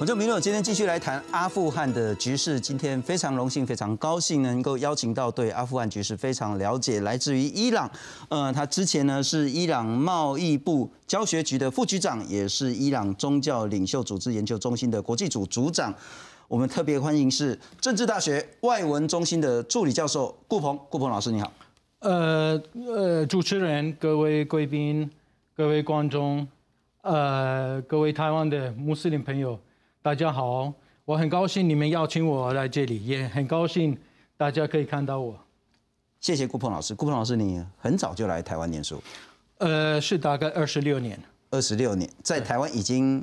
我就明了，今天继续来谈阿富汗的局势。今天非常荣幸、非常高兴能够邀请到对阿富汗局势非常了解，来自于伊朗。呃，他之前呢是伊朗贸易部教学局的副局长，也是伊朗宗教领袖组织研究中心的国际组组长。我们特别欢迎是政治大学外文中心的助理教授顾鹏。顾鹏老师，你好。呃呃，主持人、各位贵宾、各位观众、呃，各位台湾的穆斯林朋友。大家好，我很高兴你们邀请我来这里，也很高兴大家可以看到我。谢谢顾鹏老师，顾鹏老师，你很早就来台湾念书，呃，是大概二十六年，二十六年在台湾已经，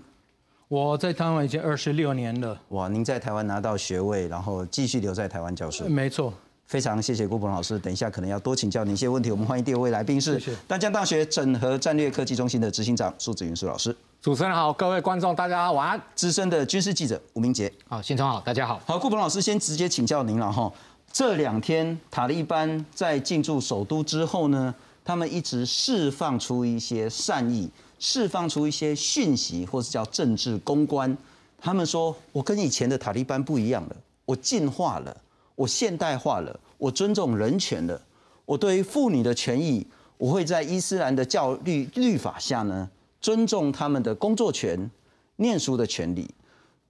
我在台湾已经二十六年了。哇，您在台湾拿到学位，然后继续留在台湾教书，没错。非常谢谢顾鹏老师，等一下可能要多请教您一些问题。我们欢迎第二位来宾是淡江大学整合战略科技中心的执行长苏子云苏老师。主持人好，各位观众大家晚安。资深的军事记者吴明杰。好，现场好，大家好。好，顾鹏老师先直接请教您了哈。这两天塔利班在进驻首都之后呢，他们一直释放出一些善意，释放出一些讯息，或者叫政治公关。他们说我跟以前的塔利班不一样了，我进化了。我现代化了，我尊重人权了，我对于妇女的权益，我会在伊斯兰的教律律法下呢，尊重他们的工作权、念书的权利。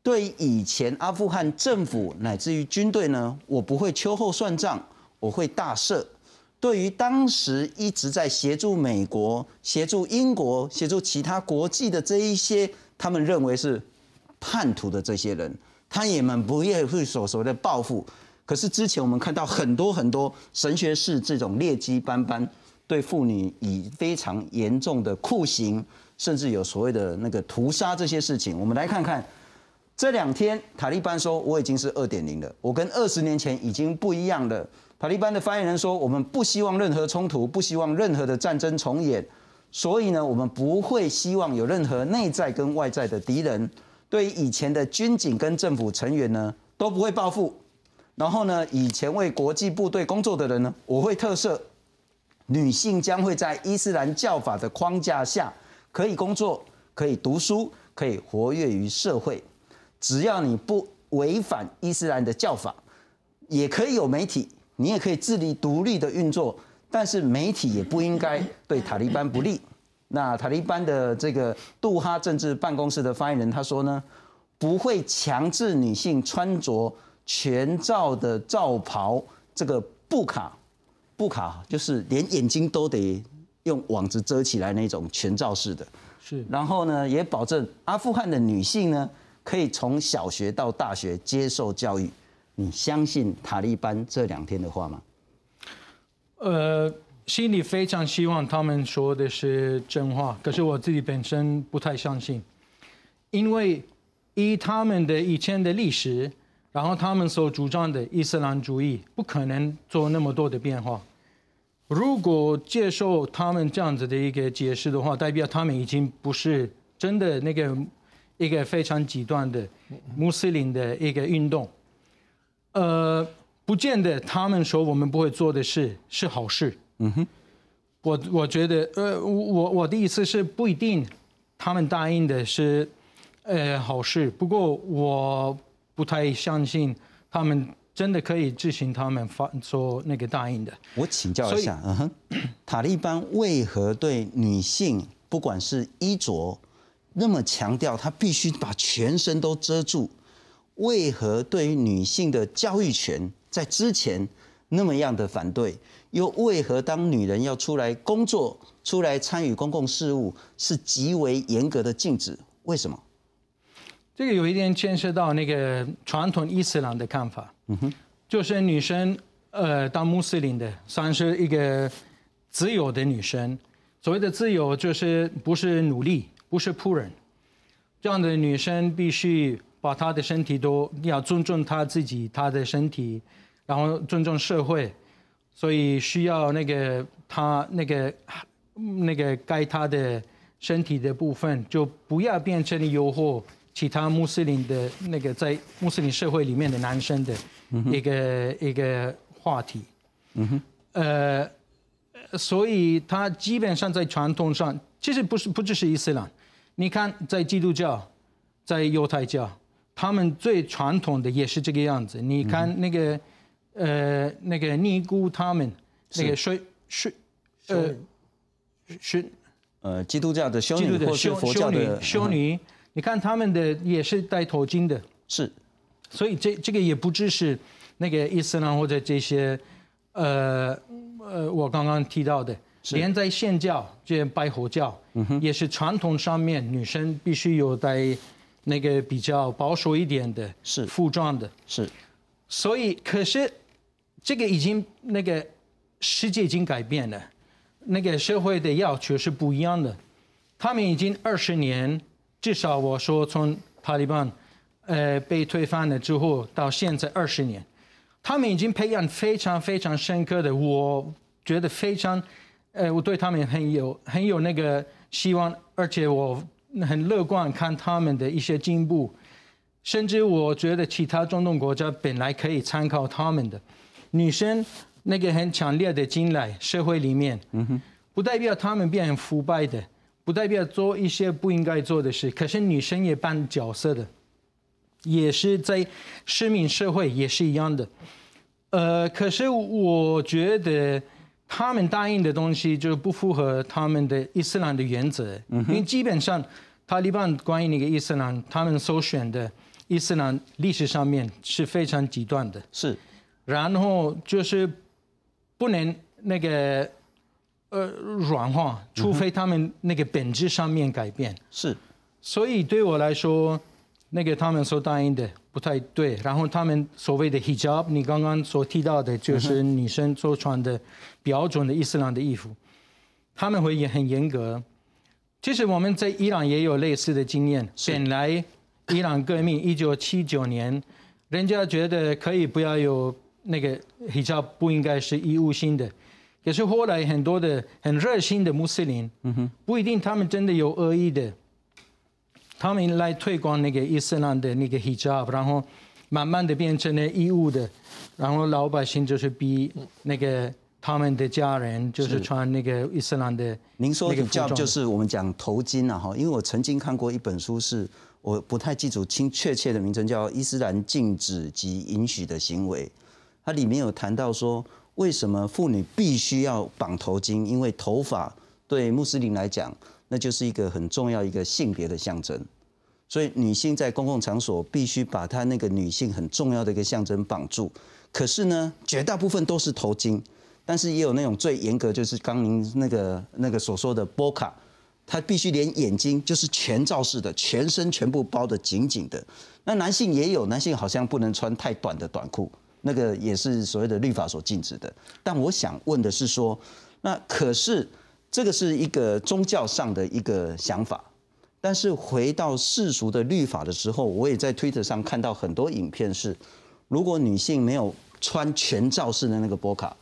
对以前阿富汗政府乃至于军队呢，我不会秋后算账，我会大赦。对于当时一直在协助美国、协助英国、协助其他国际的这一些，他们认为是叛徒的这些人，他也们不会会所说的报复。可是之前我们看到很多很多神学士这种劣迹斑斑，对妇女以非常严重的酷刑，甚至有所谓的那个屠杀这些事情。我们来看看，这两天塔利班说，我已经是二点零了，我跟二十年前已经不一样了。塔利班的发言人说，我们不希望任何冲突，不希望任何的战争重演，所以呢，我们不会希望有任何内在跟外在的敌人对以前的军警跟政府成员呢都不会报复。然后呢？以前为国际部队工作的人呢？我会特赦女性，将会在伊斯兰教法的框架下可以工作、可以读书、可以活跃于社会，只要你不违反伊斯兰的教法，也可以有媒体，你也可以自立独立的运作。但是媒体也不应该对塔利班不利。那塔利班的这个杜哈政治办公室的发言人他说呢，不会强制女性穿着。全罩的罩袍，这个布卡，布卡就是连眼睛都得用网子遮起来那种全罩式的。是，然后呢，也保证阿富汗的女性呢，可以从小学到大学接受教育。你相信塔利班这两天的话吗？呃，心里非常希望他们说的是真话，可是我自己本身不太相信，因为依他们的以前的历史。然后他们所主张的伊斯兰主义不可能做那么多的变化。如果接受他们这样子的一个解释的话，代表他们已经不是真的那个一个非常极端的穆斯林的一个运动。呃，不见得他们说我们不会做的事是好事。嗯哼，我我觉得，呃，我我的意思是不一定，他们答应的是，呃，好事。不过我。不太相信他们真的可以执行他们发说那个答应的。我请教一下，塔利班为何对女性不管是衣着那么强调，她必须把全身都遮住？为何对于女性的教育权在之前那么样的反对？又为何当女人要出来工作、出来参与公共事务是极为严格的禁止？为什么？这个有一点牵涉到那个传统伊斯兰的看法，嗯哼，就是女生，呃，当穆斯林的算是一个自由的女生。所谓的自由，就是不是奴隶，不是仆人。这样的女生必须把她的身体都要尊重她自己她的身体，然后尊重社会，所以需要那个她那个那个该她的身体的部分，就不要变成诱惑。其他穆斯林的那个在穆斯林社会里面的男生的一个一个话题，呃，所以他基本上在传统上，其实不是不只是伊斯兰，你看在基督教，在犹太教，他们最传统的也是这个样子。你看那个呃那个尼姑，他们那个修修呃修呃基督教的修女，或修佛教的修女。你看他们的也是戴头巾的，是，所以这这个也不只是那个伊斯兰或者这些，呃呃，我刚刚提到的，连在现教这些拜佛教，嗯哼，也是传统上面女生必须有戴那个比较保守一点的，是服装的，是，所以可是这个已经那个世界已经改变了，那个社会的要求是不一样的，他们已经二十年。至少我说，从塔利班，呃，被推翻了之后到现在二十年，他们已经培养非常非常深刻的，我觉得非常，呃，我对他们很有很有那个希望，而且我很乐观看他们的一些进步，甚至我觉得其他中东国家本来可以参考他们的，女生那个很强烈的进来社会里面，嗯哼，不代表他们变腐败的。不代表做一些不应该做的事。可是女生也扮角色的，也是在市民社会也是一样的。呃，可是我觉得他们答应的东西就不符合他们的伊斯兰的原则，因为基本上塔利班关于那个伊斯兰，他们所选的伊斯兰历史上面是非常极端的。是，然后就是不能那个。呃，软化，除非他们那个本质上面改变。是。所以对我来说，那个他们所答应的不太对。然后他们所谓的 hijab，你刚刚所提到的，就是女生所穿的标准的伊斯兰的衣服，他们会也很严格。其实我们在伊朗也有类似的经验。本来伊朗革命一九七九年，人家觉得可以不要有那个 hijab，不应该是义务性的。也是后来很多的很热心的穆斯林，不一定他们真的有恶意的，他们来推广那个伊斯兰的那个 hijab，然后慢慢的变成了义务的，然后老百姓就是逼那个他们的家人就是穿那个伊斯兰的。您说 hijab 就是我们讲头巾了哈，因为我曾经看过一本书，是我不太记住清确切的名称叫《伊斯兰禁止及允许的行为》，它里面有谈到说。为什么妇女必须要绑头巾？因为头发对穆斯林来讲，那就是一个很重要一个性别的象征。所以女性在公共场所必须把她那个女性很重要的一个象征绑住。可是呢，绝大部分都是头巾。但是也有那种最严格，就是刚您那个那个所说的波卡，她必须连眼睛就是全罩式的，全身全部包得紧紧的。那男性也有，男性好像不能穿太短的短裤。那个也是所谓的律法所禁止的，但我想问的是说，那可是这个是一个宗教上的一个想法，但是回到世俗的律法的时候，我也在推特上看到很多影片是，如果女性没有穿全罩式的那个波卡，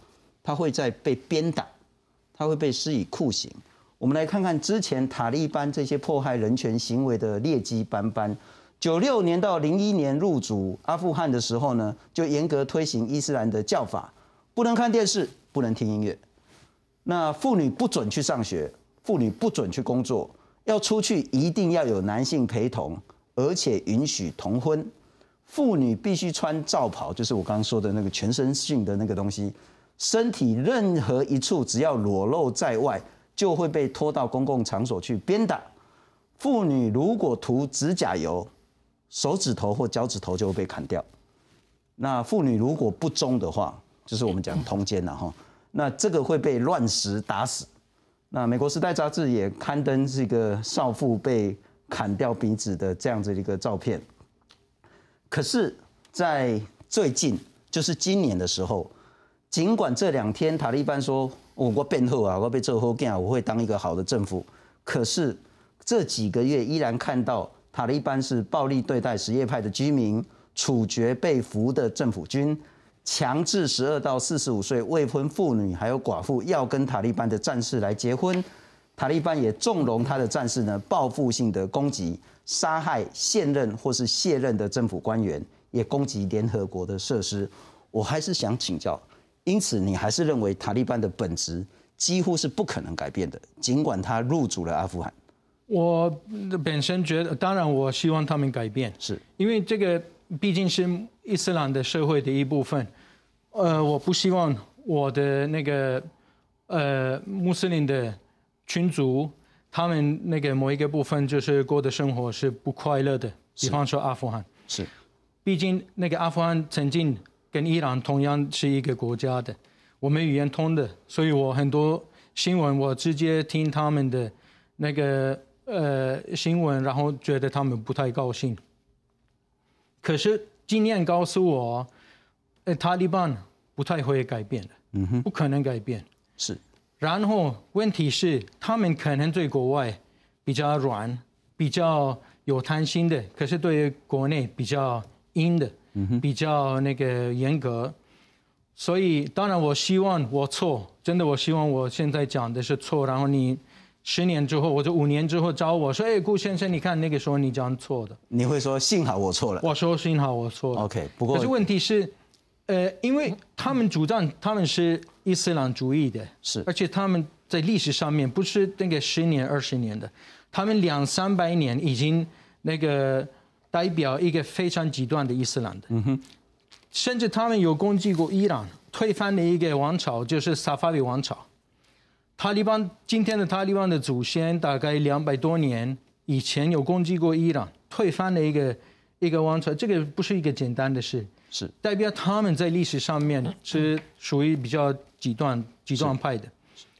她会在被鞭打，她会被施以酷刑。我们来看看之前塔利班这些迫害人权行为的劣迹斑斑。九六年到零一年入主阿富汗的时候呢，就严格推行伊斯兰的教法，不能看电视，不能听音乐。那妇女不准去上学，妇女不准去工作，要出去一定要有男性陪同，而且允许同婚。妇女必须穿罩袍，就是我刚刚说的那个全身性的那个东西，身体任何一处只要裸露在外，就会被拖到公共场所去鞭打。妇女如果涂指甲油。手指头或脚趾头就会被砍掉。那妇女如果不忠的话，就是我们讲通奸了哈。那这个会被乱石打死。那《美国时代》杂志也刊登这个少妇被砍掉鼻子的这样子一个照片。可是，在最近，就是今年的时候，尽管这两天塔利班说我国变后啊，我被政府后干啊，我会当一个好的政府，可是这几个月依然看到。塔利班是暴力对待什叶派的居民，处决被俘的政府军，强制十二到四十五岁未婚妇女还有寡妇要跟塔利班的战士来结婚。塔利班也纵容他的战士呢，报复性的攻击，杀害现任或是卸任的政府官员，也攻击联合国的设施。我还是想请教，因此你还是认为塔利班的本质几乎是不可能改变的，尽管他入主了阿富汗。我本身觉得，当然我希望他们改变，是因为这个毕竟是伊斯兰的社会的一部分。呃，我不希望我的那个呃穆斯林的群族，他们那个某一个部分，就是过的生活是不快乐的。比方说阿富汗，是，毕竟那个阿富汗曾经跟伊朗同样是一个国家的，我们语言通的，所以我很多新闻我直接听他们的那个。呃，新闻，然后觉得他们不太高兴。可是经验告诉我，呃，塔利班不太会改变的，嗯哼，不可能改变，是。然后问题是，他们可能对国外比较软，比较有贪心的；，可是对国内比较硬的，嗯哼，比较那个严格。所以，当然我希望我错，真的我希望我现在讲的是错。然后你。十年之后，或者五年之后找我说：“哎，顾先生，你看那个时候你讲错的。”你会说：“幸好我错了。”我说：“幸好我错了。”OK，不过可是问题是，呃，因为他们主张他们是伊斯兰主义的，是，而且他们在历史上面不是那个十年二十年的，他们两三百年已经那个代表一个非常极端的伊斯兰的，嗯哼，甚至他们有攻击过伊朗，推翻了一个王朝，就是萨法维王朝。塔利班今天的塔利班的祖先大概两百多年以前有攻击过伊朗，推翻了一个一个王朝，这个不是一个简单的事，是代表他们在历史上面是属于比较极端极端派的，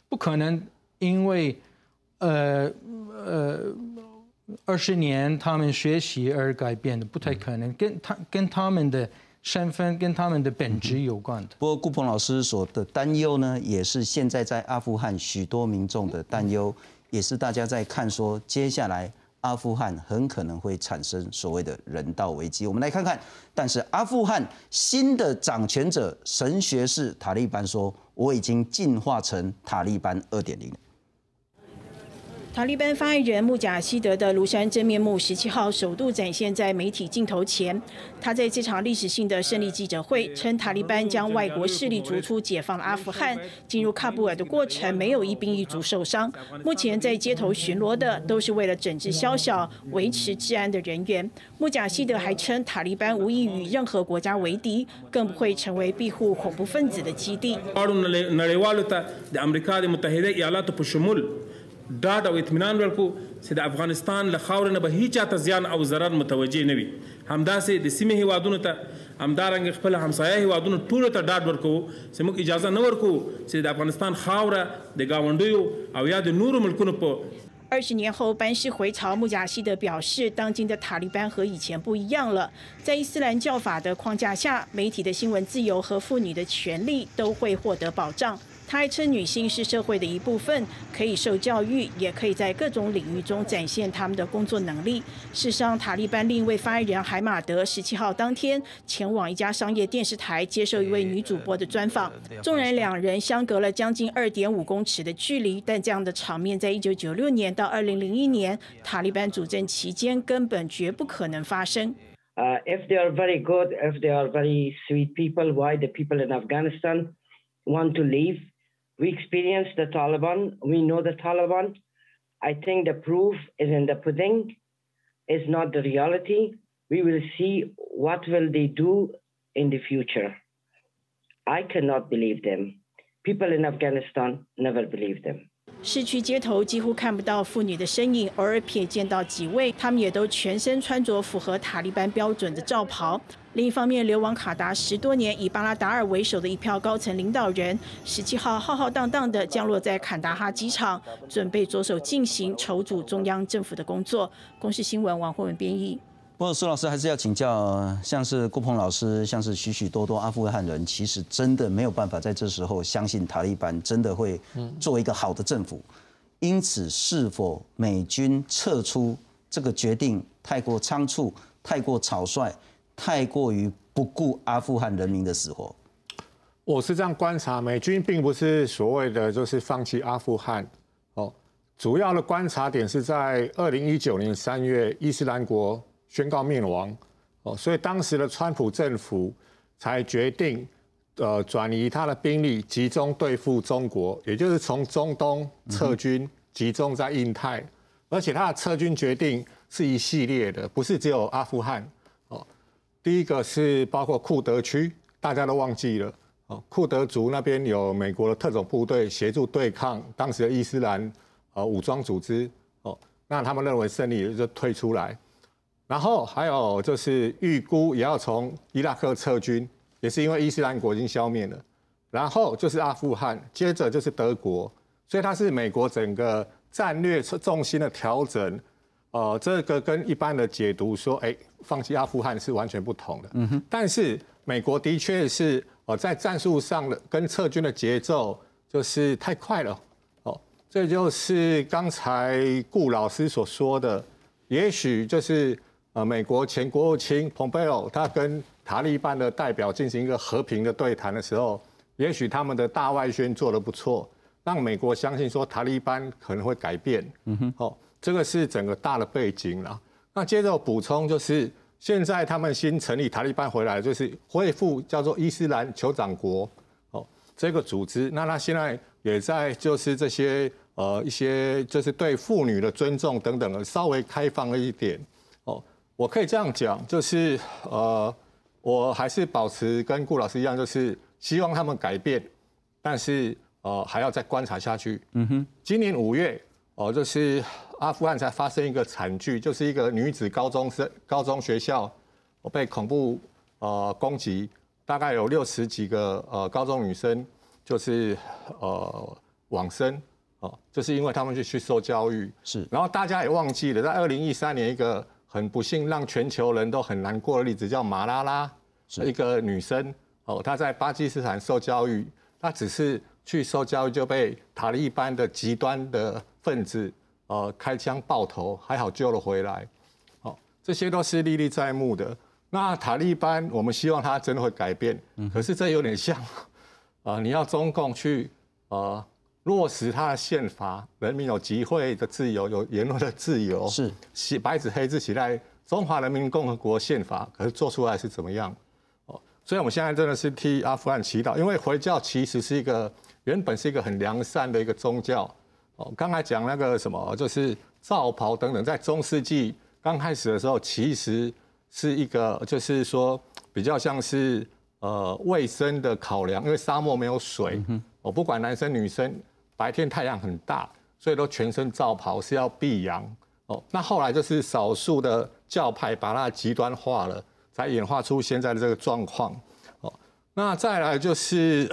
不可能因为呃呃二十年他们学习而改变的，不太可能，跟他跟他们的。身份跟他们的本质有关的。不过顾鹏老师所的担忧呢，也是现在在阿富汗许多民众的担忧，也是大家在看说，接下来阿富汗很可能会产生所谓的人道危机。我们来看看，但是阿富汗新的掌权者神学士塔利班说，我已经进化成塔利班二点零了。塔利班发言人穆贾希德的庐山真面目，十七号首度展现在媒体镜头前。他在这场历史性的胜利记者会称，塔利班将外国势力逐出，解放了阿富汗。进入喀布尔的过程没有一兵一卒受伤。目前在街头巡逻的都是为了整治宵小、维持治安的人员。穆贾希德还称，塔利班无意与任何国家为敌，更不会成为庇护恐怖分子的基地。二十年后班师回朝，穆贾希德表示，当今的塔利班和以前不一样了。在伊斯兰教法的框架下，媒体的新闻自由和妇女的权利都会获得保障。他还称女性是社会的一部分，可以受教育，也可以在各种领域中展现他们的工作能力。事实上，塔利班另一位发言人海马德十七号当天前往一家商业电视台接受一位女主播的专访。纵然两人相隔了将近二点五公尺的距离，但这样的场面在一九九六年到二零零一年塔利班主政期间根本绝不可能发生。If they are very good, if they are very sweet people, why the people in Afghanistan want to leave? We experience the Taliban. We know the Taliban. I think the proof is in the pudding, is not the reality. We will see what will they do in the future. I cannot believe them. People in Afghanistan never believe them. 市区街头几乎看不到妇女的身影，偶尔瞥见到几位，他们也都全身穿着符合塔利班标准的罩袍。另一方面，流亡卡达十多年、以巴拉达尔为首的一票高层领导人，十七号浩浩荡荡地降落在坎达哈机场，准备着手进行筹组中央政府的工作。公视新闻，王慧文编译。不过苏老师还是要请教，像是顾鹏老师，像是许许多多阿富汗人，其实真的没有办法在这时候相信塔利班真的会做一个好的政府。因此，是否美军撤出这个决定太过仓促、太过草率、太过于不顾阿富汗人民的死活？我是这样观察，美军并不是所谓的就是放弃阿富汗。哦，主要的观察点是在二零一九年三月伊斯兰国。宣告灭亡哦，所以当时的川普政府才决定，呃，转移他的兵力，集中对付中国，也就是从中东撤军，集中在印太，而且他的撤军决定是一系列的，不是只有阿富汗哦。第一个是包括库德区，大家都忘记了哦，库德族那边有美国的特种部队协助对抗当时的伊斯兰呃武装组织哦，那他们认为胜利就退出来。然后还有就是预估也要从伊拉克撤军，也是因为伊斯兰国已经消灭了。然后就是阿富汗，接着就是德国，所以它是美国整个战略重心的调整。呃，这个跟一般的解读说，哎，放弃阿富汗是完全不同的。嗯哼。但是美国的确是，呃，在战术上的跟撤军的节奏就是太快了。哦，这就是刚才顾老师所说的，也许就是。呃，美国前国务卿蓬佩奥，他跟塔利班的代表进行一个和平的对谈的时候，也许他们的大外宣做的不错，让美国相信说塔利班可能会改变。嗯哼，哦，这个是整个大的背景啦。那接着补充就是，现在他们新成立塔利班回来，就是恢复叫做伊斯兰酋长国。哦，这个组织，那他现在也在就是这些呃一些就是对妇女的尊重等等，稍微开放了一点。我可以这样讲，就是呃，我还是保持跟顾老师一样，就是希望他们改变，但是呃，还要再观察下去。嗯哼。今年五月哦，就是阿富汗才发生一个惨剧，就是一个女子高中生高中学校，我被恐怖呃攻击，大概有六十几个呃高中女生就是呃往生哦，就是因为他们去去受教育。是。然后大家也忘记了，在二零一三年一个。很不幸，让全球人都很难过的例子叫马拉拉，是一个女生哦，她在巴基斯坦受教育，她只是去受教育就被塔利班的极端的分子呃开枪爆头，还好救了回来，哦，这些都是历历在目的。那塔利班，我们希望他真的会改变，可是这有点像 你要中共去落实他的宪法，人民有集会的自由，有言论的自由，是写白纸黑字写在《中华人民共和国宪法》，可是做出来是怎么样？哦，所以我们现在真的是替阿富汗祈祷，因为回教其实是一个原本是一个很良善的一个宗教。哦，刚才讲那个什么，就是罩袍等等，在中世纪刚开始的时候，其实是一个，就是说比较像是呃卫生的考量，因为沙漠没有水，嗯，我不管男生女生。白天太阳很大，所以都全身罩袍是要避阳哦。那后来就是少数的教派把它极端化了，才演化出现在的这个状况。哦，那再来就是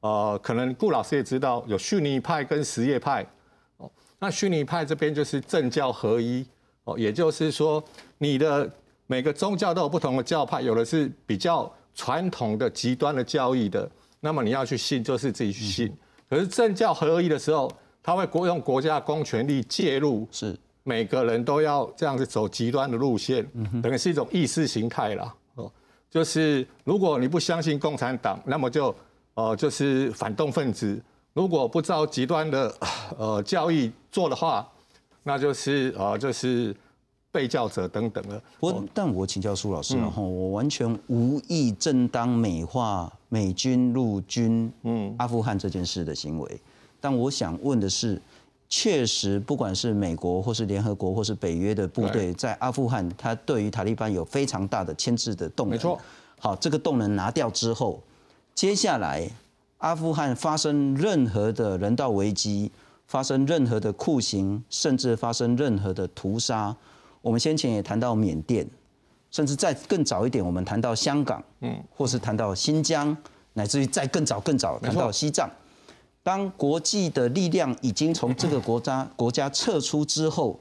呃，可能顾老师也知道有逊尼派跟什叶派哦。那逊尼派这边就是政教合一哦，也就是说你的每个宗教都有不同的教派，有的是比较传统的极端的教义的，那么你要去信就是自己去信。可是政教合一的时候，他会国用国家公权力介入，是每个人都要这样子走极端的路线，等于是一种意识形态啦。哦，就是如果你不相信共产党，那么就呃就是反动分子；如果不照极端的呃教育做的话，那就是啊就是被教者等等了。我但我请教苏老师后我完全无意正当美化。美军陆军，嗯，阿富汗这件事的行为。但我想问的是，确实不管是美国或是联合国或是北约的部队，在阿富汗，他对于塔利班有非常大的牵制的动能。没错。好，这个动能拿掉之后，接下来阿富汗发生任何的人道危机，发生任何的酷刑，甚至发生任何的屠杀。我们先前也谈到缅甸。甚至再更早一点，我们谈到香港，嗯，或是谈到新疆，乃至于再更早更早谈到西藏，当国际的力量已经从这个国家 国家撤出之后，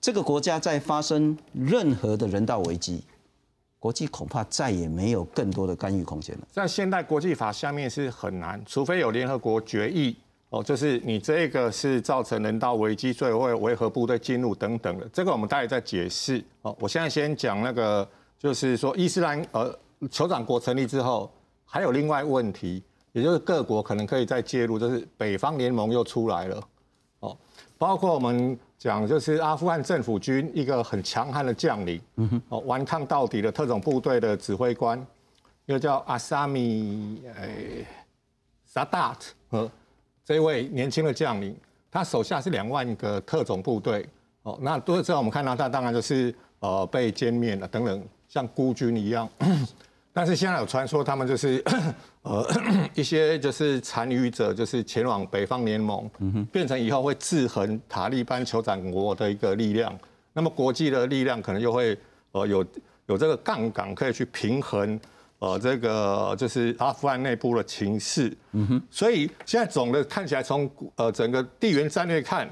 这个国家在发生任何的人道危机，国际恐怕再也没有更多的干预空间了。在现代国际法下面是很难，除非有联合国决议。哦，就是你这个是造成人道危机，最后维和部队进入等等的，这个我们待会再解释。哦，我现在先讲那个，就是说伊斯兰呃酋长国成立之后，还有另外问题，也就是各国可能可以再介入，就是北方联盟又出来了。哦，包括我们讲就是阿富汗政府军一个很强悍的将领，哦，顽抗到底的特种部队的指挥官，又叫阿萨米哎萨达特。这位年轻的将领，他手下是两万个特种部队，哦，那多少之后我们看到他当然就是呃被歼灭了等等，像孤军一样。但是现在有传说，他们就是呃 一些就是残余者，就是前往北方联盟，变成以后会制衡塔利班酋长国的一个力量。那么国际的力量可能就会呃有有这个杠杆可以去平衡。呃，这个就是阿富汗内部的情势，嗯哼，所以现在总的看起来，从呃整个地缘战略看，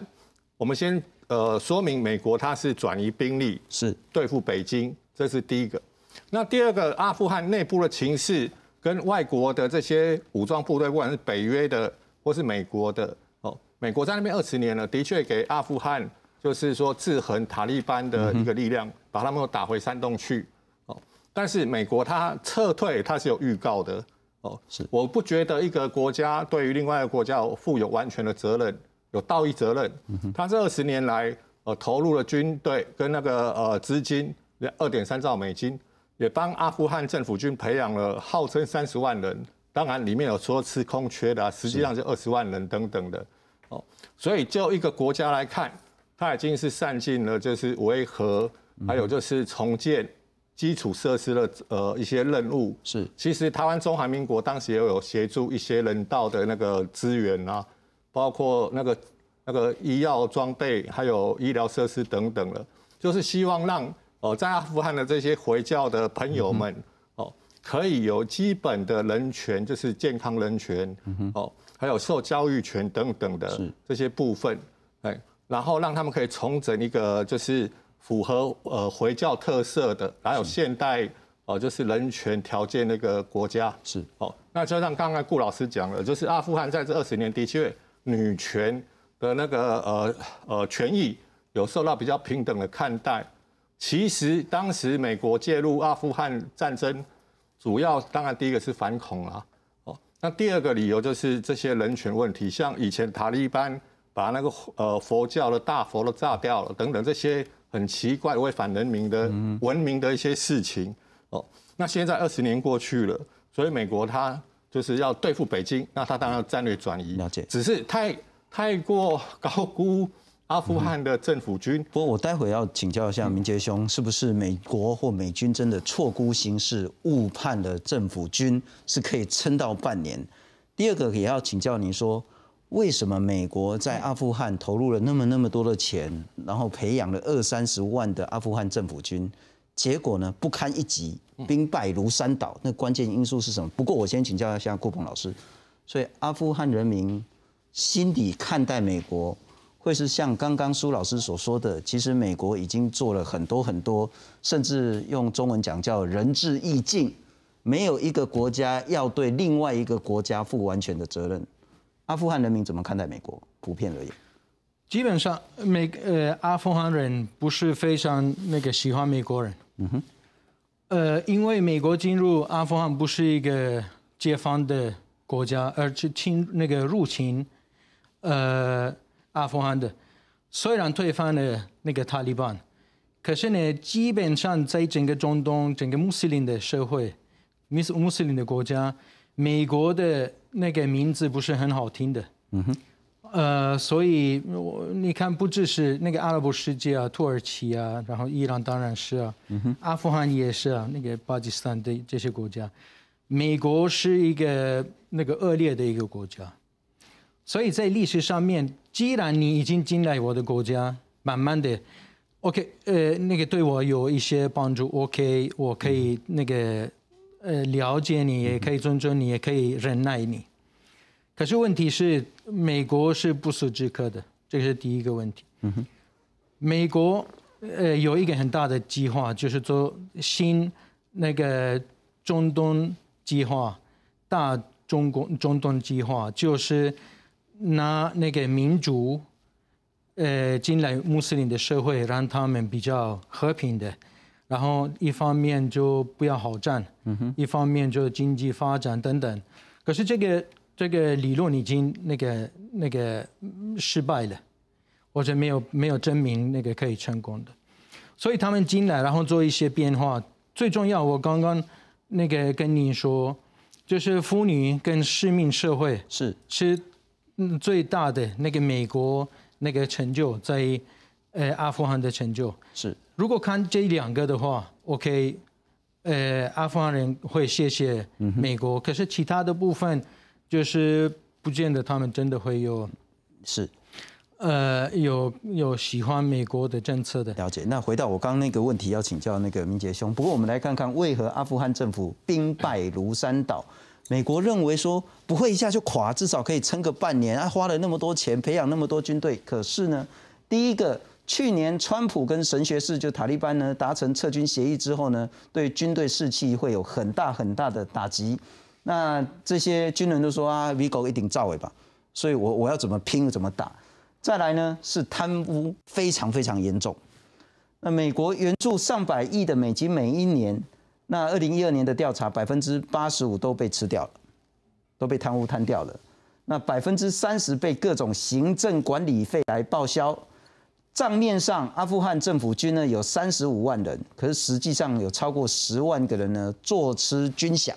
我们先呃说明美国它是转移兵力是对付北京，这是第一个。那第二个，阿富汗内部的情势跟外国的这些武装部队，不管是北约的或是美国的，哦，美国在那边二十年了，的确给阿富汗就是说制衡塔利班的一个力量，把他们打回山洞去。但是美国它撤退，它是有预告的哦。是，我不觉得一个国家对于另外一个国家负有完全的责任，有道义责任。嗯哼，它这二十年来，呃，投入了军队跟那个呃资金，二点三兆美金，也帮阿富汗政府军培养了号称三十万人，当然里面有说吃空缺的，实际上是二十万人等等的。哦，所以就一个国家来看，它已经是散尽了，就是维和，还有就是重建。基础设施的呃一些任务是，其实台湾中华民国当时也有协助一些人道的那个资源啊，包括那个那个医药装备，还有医疗设施等等了，就是希望让哦在阿富汗的这些回教的朋友们哦，可以有基本的人权，就是健康人权哦，还有受教育权等等的这些部分，哎，然后让他们可以重整一个就是。符合呃回教特色的，哪有现代呃就是人权条件那个国家是哦？那就像刚刚顾老师讲了，就是阿富汗在这二十年的确女权的那个呃呃权益有受到比较平等的看待。其实当时美国介入阿富汗战争，主要当然第一个是反恐啊，哦，那第二个理由就是这些人权问题，像以前塔利班把那个呃佛教的大佛都炸掉了等等这些。很奇怪，为反人民的、文明的一些事情哦。那现在二十年过去了，所以美国它就是要对付北京，那它当然战略转移。了解，只是太太过高估阿富汗的政府军。不过我待会要请教一下明杰兄，是不是美国或美军真的错估形势、误判了政府军是可以撑到半年？第二个也要请教你说。为什么美国在阿富汗投入了那么那么多的钱，然后培养了二三十万的阿富汗政府军，结果呢不堪一击，兵败如山倒？那关键因素是什么？不过我先请教一下顾鹏老师。所以阿富汗人民心底看待美国，会是像刚刚苏老师所说的，其实美国已经做了很多很多，甚至用中文讲叫仁至义尽，没有一个国家要对另外一个国家负完全的责任。阿富汗人民怎么看待美国？普遍而言，基本上美呃阿富汗人不是非常那个喜欢美国人。嗯哼，呃，因为美国进入阿富汗不是一个解放的国家，而是侵那个入侵呃阿富汗的。虽然推翻了那个塔利班，可是呢，基本上在整个中东、整个穆斯林的社会、穆斯穆斯林的国家。美国的那个名字不是很好听的，嗯哼，呃，所以我你看，不只是那个阿拉伯世界啊，土耳其啊，然后伊朗当然是，啊，阿富汗也是啊，那个巴基斯坦的这些国家，美国是一个那个恶劣的一个国家，所以在历史上面，既然你已经进来我的国家，慢慢的，OK，呃，那个对我有一些帮助，OK，我可以那个。呃，了解你也可以尊重你，也可以忍耐你。可是问题是，美国是不速之客的，这是第一个问题。嗯哼，美国呃有一个很大的计划，就是做新那个中东计划，大中国中东计划，就是拿那个民主，呃，进来穆斯林的社会，让他们比较和平的。然后一方面就不要好战，嗯哼，一方面就经济发展等等。可是这个这个理论已经那个那个失败了，或者没有没有证明那个可以成功的。所以他们进来然后做一些变化，最重要我刚刚那个跟你说，就是妇女跟市民社会是是最大的那个美国那个成就在呃阿富汗的成就是。如果看这两个的话，OK，呃，阿富汗人会谢谢美国，可是其他的部分，就是不见得他们真的会有，是，呃，有有喜欢美国的政策的了解。那回到我刚刚那个问题，要请教那个明杰兄。不过我们来看看为何阿富汗政府兵败如山倒。美国认为说不会一下就垮，至少可以撑个半年。啊，花了那么多钱培养那么多军队，可是呢，第一个。去年，川普跟神学士就塔利班呢达成撤军协议之后呢，对军队士气会有很大很大的打击。那这些军人都说啊 v i g o 一定照尾吧，所以我我要怎么拼怎么打。再来呢是贪污非常非常严重。那美国援助上百亿的美金每一年，那二零一二年的调查百分之八十五都被吃掉了，都被贪污贪掉了。那百分之三十被各种行政管理费来报销。账面上，阿富汗政府军呢有三十五万人，可是实际上有超过十万个人呢坐吃军饷。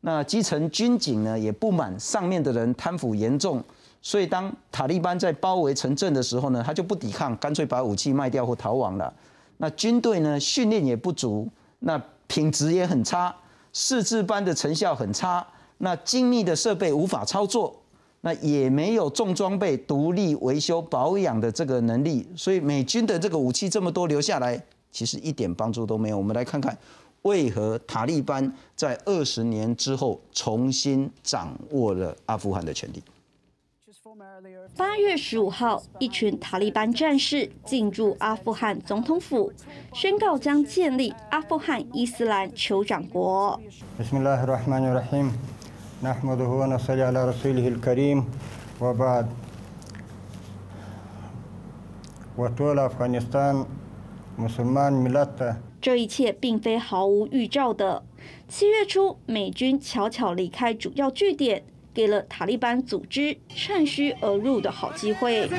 那基层军警呢也不满上面的人贪腐严重，所以当塔利班在包围城镇的时候呢，他就不抵抗，干脆把武器卖掉或逃亡了。那军队呢训练也不足，那品质也很差，试制班的成效很差，那精密的设备无法操作。那也没有重装备独立维修保养的这个能力，所以美军的这个武器这么多留下来，其实一点帮助都没有。我们来看看，为何塔利班在二十年之后重新掌握了阿富汗的权利。八月十五号，一群塔利班战士进入阿富汗总统府，宣告将建立阿富汗伊斯兰酋长国。这一切并非毫无预兆的。七月初，美军悄悄离开主要据点，给了塔利班组织趁虚而入的好机会。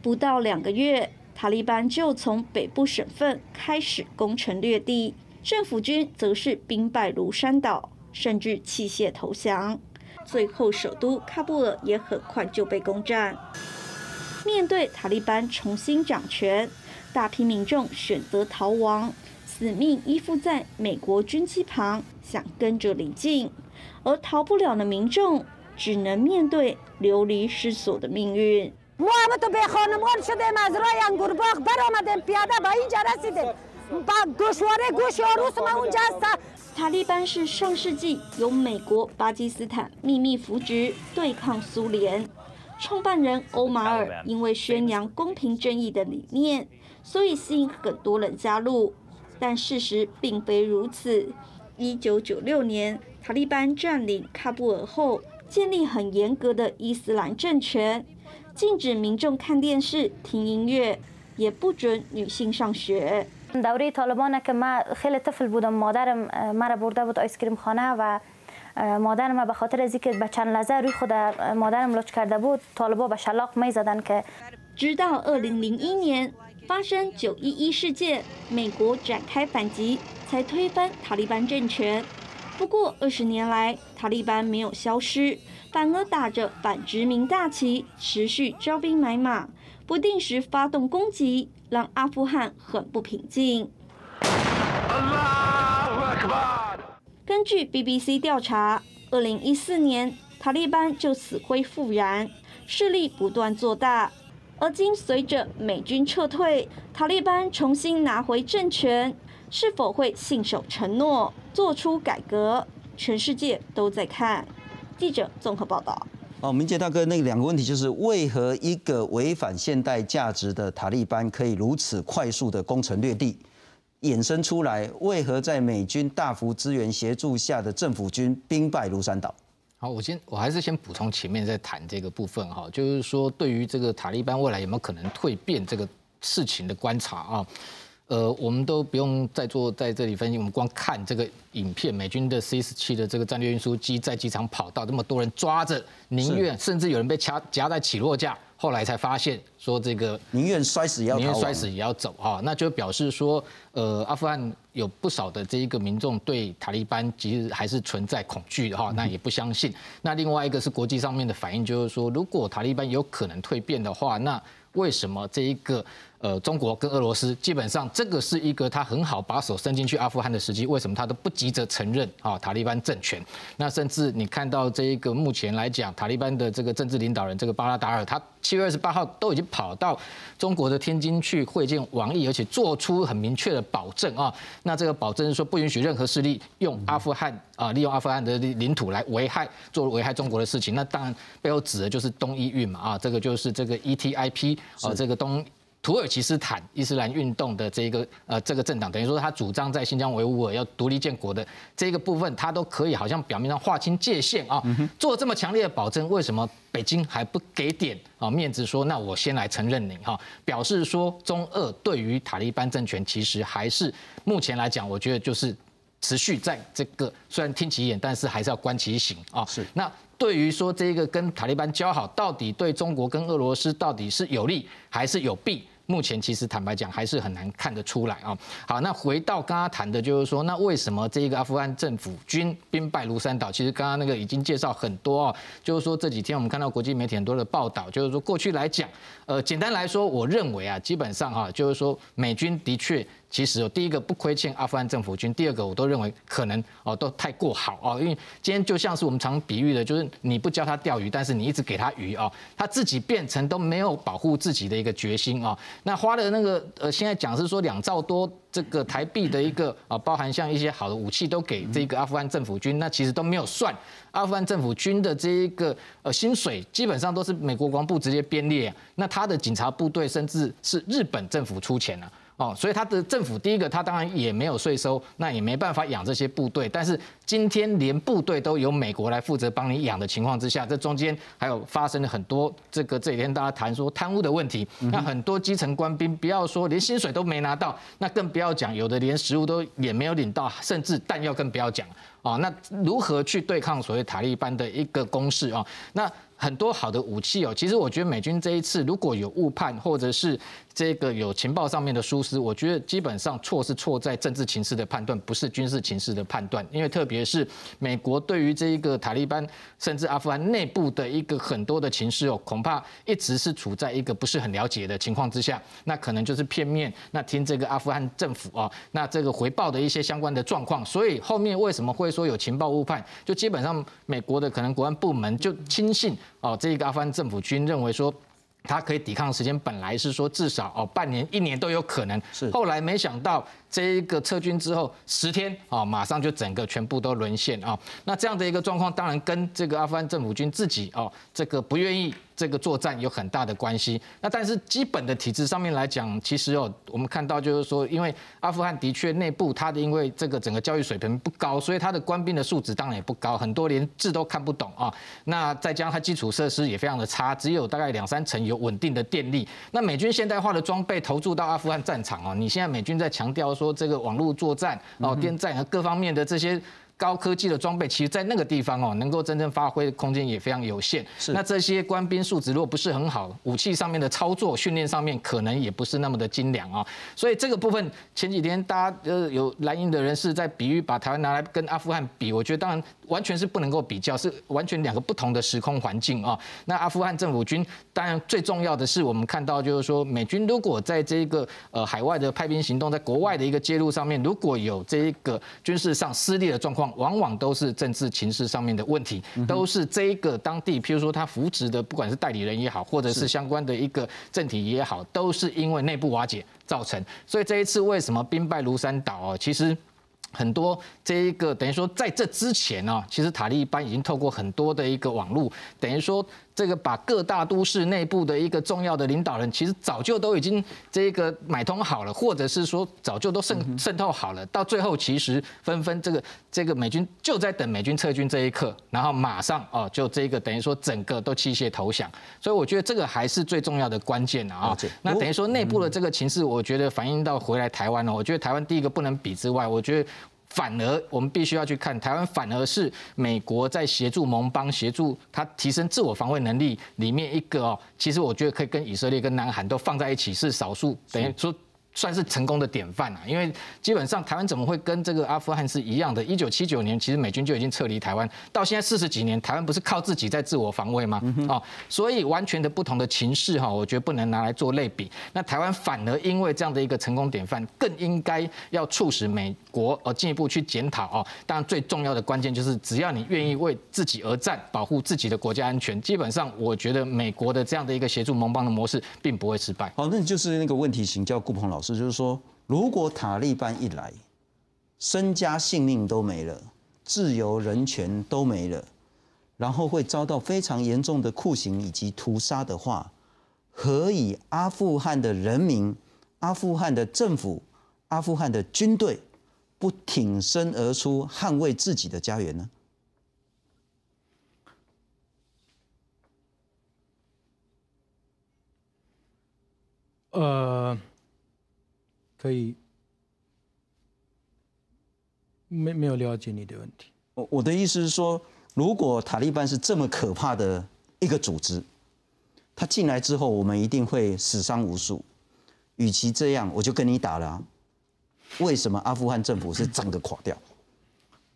不到两个月，塔利班就从北部省份开始攻城略地，政府军则是兵败如山倒。甚至器械投降，最后首都喀布尔也很快就被攻占。面对塔利班重新掌权，大批民众选择逃亡，死命依附在美国军机旁，想跟着离境；而逃不了的民众，只能面对流离失所的命运。塔利班是上世纪由美国、巴基斯坦秘密扶植对抗苏联，创办人欧马尔因为宣扬公平正义的理念，所以吸引很多人加入。但事实并非如此。一九九六年，塔利班占领喀布尔后，建立很严格的伊斯兰政权，禁止民众看电视、听音乐，也不准女性上学。دوره طالبان که من خیلی طفل بودم مادرم مرا برده بود کریم خانه و مادرم به خاطر از اینکه به چند لحظه روی خود مادرم لچ کرده بود طالبا به شلاق می زدن که جدا 2001年发生911事件美国展开反击才推翻塔利班政权不过二十年来塔利班没有消失反而打着反殖民大旗持续招兵买马不定时发动攻击让阿富汗很不平静。根据 BBC 调查，二零一四年塔利班就死灰复燃，势力不断做大。而今随着美军撤退，塔利班重新拿回政权，是否会信守承诺，做出改革？全世界都在看。记者综合报道。哦，明杰大哥，那两个问题就是为何一个违反现代价值的塔利班可以如此快速的攻城略地，衍生出来为何在美军大幅支援协助下的政府军兵败如山倒？好，我先，我还是先补充前面再谈这个部分哈，就是说对于这个塔利班未来有没有可能蜕变这个事情的观察啊。呃，我们都不用再做在这里分析，我们光看这个影片，美军的 C 十七的这个战略运输机在机场跑道，这么多人抓着，宁愿甚至有人被掐夹在起落架，后来才发现说这个宁愿摔死也要宁愿摔死也要走哈，那就表示说，呃，阿富汗有不少的这一个民众对塔利班其实还是存在恐惧的哈，那也不相信。那另外一个是国际上面的反应，就是说如果塔利班有可能蜕变的话，那为什么这一个？呃，中国跟俄罗斯基本上这个是一个他很好把手伸进去阿富汗的时机，为什么他都不急着承认啊塔利班政权？那甚至你看到这一个目前来讲，塔利班的这个政治领导人这个巴拉达尔，他七月二十八号都已经跑到中国的天津去会见王毅，而且做出很明确的保证啊。那这个保证是说不允许任何势力用阿富汗啊，利用阿富汗的领土来危害，做危害中国的事情。那当然背后指的就是东伊运嘛啊，这个就是这个 ETIP 啊，这个东。土耳其斯坦伊斯兰运动的这个呃这个政党，等于说他主张在新疆维吾尔要独立建国的这个部分，他都可以好像表面上划清界限啊，做这么强烈的保证。为什么北京还不给点啊面子？说那我先来承认你哈，表示说中俄对于塔利班政权其实还是目前来讲，我觉得就是持续在这个虽然听其言，但是还是要观其行啊。是那对于说这个跟塔利班交好，到底对中国跟俄罗斯到底是有利还是有弊？目前其实坦白讲还是很难看得出来啊。好，那回到刚刚谈的，就是说，那为什么这一个阿富汗政府军兵败如山倒？其实刚刚那个已经介绍很多啊，就是说这几天我们看到国际媒体很多的报道，就是说过去来讲，呃，简单来说，我认为啊，基本上哈，就是说美军的确。其实哦，第一个不亏欠阿富汗政府军，第二个我都认为可能哦，都太过好哦，因为今天就像是我们常比喻的，就是你不教他钓鱼，但是你一直给他鱼啊，他自己变成都没有保护自己的一个决心啊。那花的那个呃，现在讲是说两兆多这个台币的一个啊，包含像一些好的武器都给这个阿富汗政府军，那其实都没有算阿富汗政府军的这一个呃薪水，基本上都是美国国防部直接编列，那他的警察部队甚至是日本政府出钱呢。哦，所以他的政府第一个，他当然也没有税收，那也没办法养这些部队，但是。今天连部队都由美国来负责帮你养的情况之下，这中间还有发生了很多这个这几天大家谈说贪污的问题，那很多基层官兵不要说连薪水都没拿到，那更不要讲有的连食物都也没有领到，甚至弹药更不要讲啊。那如何去对抗所谓塔利班的一个攻势啊？那很多好的武器哦，其实我觉得美军这一次如果有误判或者是这个有情报上面的疏失，我觉得基本上错是错在政治情势的判断，不是军事情势的判断，因为特别。也是美国对于这一个塔利班甚至阿富汗内部的一个很多的情势哦，恐怕一直是处在一个不是很了解的情况之下，那可能就是片面，那听这个阿富汗政府啊，那这个回报的一些相关的状况，所以后面为什么会说有情报误判？就基本上美国的可能国安部门就轻信哦，这一个阿富汗政府军认为说他可以抵抗时间，本来是说至少哦半年一年都有可能，是后来没想到。这一个撤军之后十天啊，马上就整个全部都沦陷啊。那这样的一个状况，当然跟这个阿富汗政府军自己哦，这个不愿意这个作战有很大的关系。那但是基本的体制上面来讲，其实哦，我们看到就是说，因为阿富汗的确内部，他的因为这个整个教育水平不高，所以他的官兵的素质当然也不高，很多连字都看不懂啊。那再加上他基础设施也非常的差，只有大概两三层有稳定的电力。那美军现代化的装备投注到阿富汗战场哦，你现在美军在强调说。说这个网络作战、哦电站和各方面的这些。高科技的装备，其实，在那个地方哦，能够真正发挥的空间也非常有限。是，那这些官兵素质如果不是很好，武器上面的操作、训练上面可能也不是那么的精良啊。所以这个部分，前几天大家呃有蓝营的人士在比喻，把台湾拿来跟阿富汗比，我觉得当然完全是不能够比较，是完全两个不同的时空环境啊。那阿富汗政府军，当然最重要的是，我们看到就是说，美军如果在这个呃海外的派兵行动，在国外的一个介入上面，如果有这一个军事上失利的状况。往往都是政治情势上面的问题，都是这一个当地，譬如说他扶植的，不管是代理人也好，或者是相关的一个政体也好，都是因为内部瓦解造成。所以这一次为什么兵败如山倒啊？其实很多这一个等于说在这之前啊，其实塔利班已经透过很多的一个网络，等于说。这个把各大都市内部的一个重要的领导人，其实早就都已经这个买通好了，或者是说早就都渗渗透好了，到最后其实纷纷这个这个美军就在等美军撤军这一刻，然后马上哦，就这个等于说整个都器械投降，所以我觉得这个还是最重要的关键的啊。那等于说内部的这个情势，我觉得反映到回来台湾呢，我觉得台湾第一个不能比之外，我觉得。反而，我们必须要去看台湾，反而是美国在协助盟邦、协助它提升自我防卫能力里面一个哦。其实我觉得可以跟以色列、跟南韩都放在一起，是少数等于说。算是成功的典范啊，因为基本上台湾怎么会跟这个阿富汗是一样的？一九七九年其实美军就已经撤离台湾，到现在四十几年，台湾不是靠自己在自我防卫吗？哦，所以完全的不同的情势哈，我觉得不能拿来做类比。那台湾反而因为这样的一个成功典范，更应该要促使美国呃进一步去检讨哦。当然最重要的关键就是只要你愿意为自己而战，保护自己的国家安全，基本上我觉得美国的这样的一个协助盟邦的模式并不会失败。哦，那你就是那个问题请教顾鹏老师。这就是说，如果塔利班一来，身家性命都没了，自由人权都没了，然后会遭到非常严重的酷刑以及屠杀的话，何以阿富汗的人民、阿富汗的政府、阿富汗的军队不挺身而出捍卫自己的家园呢？呃。可以，没没有了解你的问题。我我的意思是说，如果塔利班是这么可怕的一个组织，他进来之后，我们一定会死伤无数。与其这样，我就跟你打了。为什么阿富汗政府是整个垮掉？